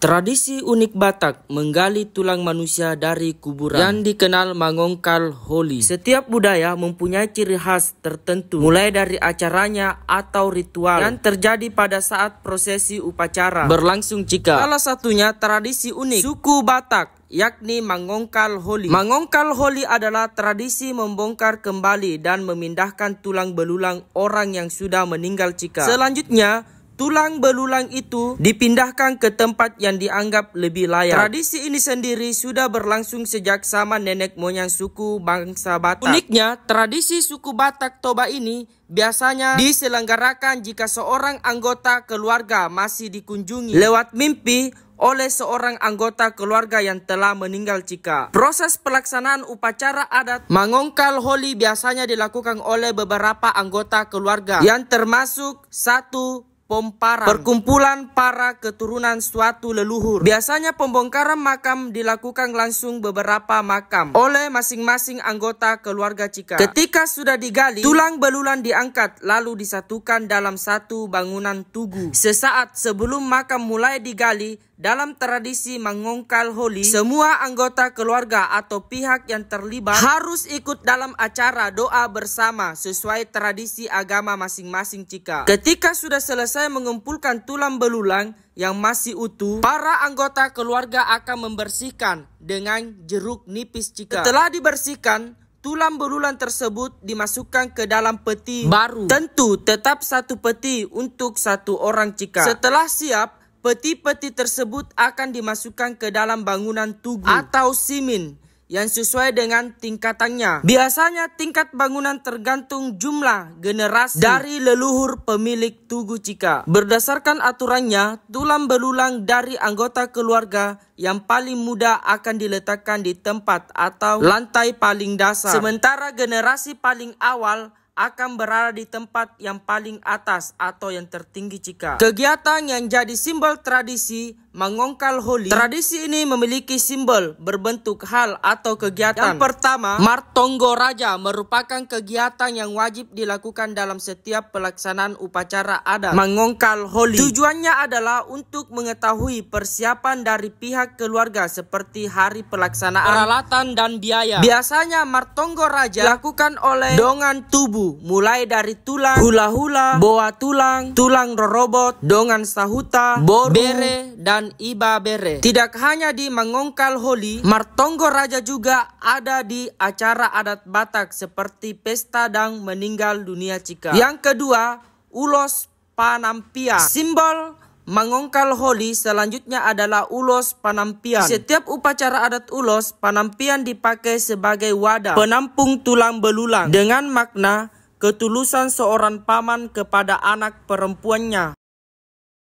Tradisi unik Batak menggali tulang manusia dari kuburan yang dikenal mangongkal holi. Setiap budaya mempunyai ciri khas tertentu, mulai dari acaranya atau ritual yang terjadi pada saat prosesi upacara berlangsung jika salah satunya tradisi unik suku Batak yakni mangongkal holi. Mangongkal holi adalah tradisi membongkar kembali dan memindahkan tulang belulang orang yang sudah meninggal jika. Selanjutnya, tulang belulang itu dipindahkan ke tempat yang dianggap lebih layak. Tradisi ini sendiri sudah berlangsung sejak zaman nenek moyang suku bangsa Batak. Uniknya, tradisi suku Batak Toba ini biasanya diselenggarakan jika seorang anggota keluarga masih dikunjungi lewat mimpi oleh seorang anggota keluarga yang telah meninggal jika. Proses pelaksanaan upacara adat mangongkal holi biasanya dilakukan oleh beberapa anggota keluarga yang termasuk satu Pomparang, perkumpulan para keturunan suatu leluhur. Biasanya pembongkaran makam dilakukan langsung beberapa makam oleh masing-masing anggota keluarga Cika. Ketika sudah digali, tulang belulang diangkat lalu disatukan dalam satu bangunan tugu. Sesaat sebelum makam mulai digali, dalam tradisi mengongkal Holi, semua anggota keluarga atau pihak yang terlibat harus ikut dalam acara doa bersama sesuai tradisi agama masing-masing Cika. Ketika sudah selesai mengumpulkan tulang belulang yang masih utuh, para anggota keluarga akan membersihkan dengan jeruk nipis Cika. Setelah dibersihkan, tulang belulang tersebut dimasukkan ke dalam peti baru. Tentu tetap satu peti untuk satu orang Cika. Setelah siap, Peti-peti tersebut akan dimasukkan ke dalam bangunan tugu atau simin yang sesuai dengan tingkatannya. Biasanya tingkat bangunan tergantung jumlah generasi dari leluhur pemilik Tugu Cika. Berdasarkan aturannya, tulang belulang dari anggota keluarga yang paling muda akan diletakkan di tempat atau lantai paling dasar. Sementara generasi paling awal akan berada di tempat yang paling atas atau yang tertinggi jika kegiatan yang jadi simbol tradisi mengongkal holi. Tradisi ini memiliki simbol berbentuk hal atau kegiatan. Yang pertama, Martonggo Raja merupakan kegiatan yang wajib dilakukan dalam setiap pelaksanaan upacara adat mengongkal holi. Tujuannya adalah untuk mengetahui persiapan dari pihak keluarga seperti hari pelaksanaan, peralatan dan biaya. Biasanya Martonggo Raja dilakukan oleh dongan tubuh mulai dari tulang, hula-hula, boa tulang, tulang robot, dongan sahuta, boru, bere dan dan Iba Bere. Tidak hanya di Mengongkal Holi, Martonggo Raja juga ada di acara adat Batak seperti pesta dan meninggal dunia Cika. Yang kedua, Ulos Panampia. Simbol Mengongkal holi selanjutnya adalah ulos panampian. setiap upacara adat ulos, panampian dipakai sebagai wadah penampung tulang belulang dengan makna ketulusan seorang paman kepada anak perempuannya.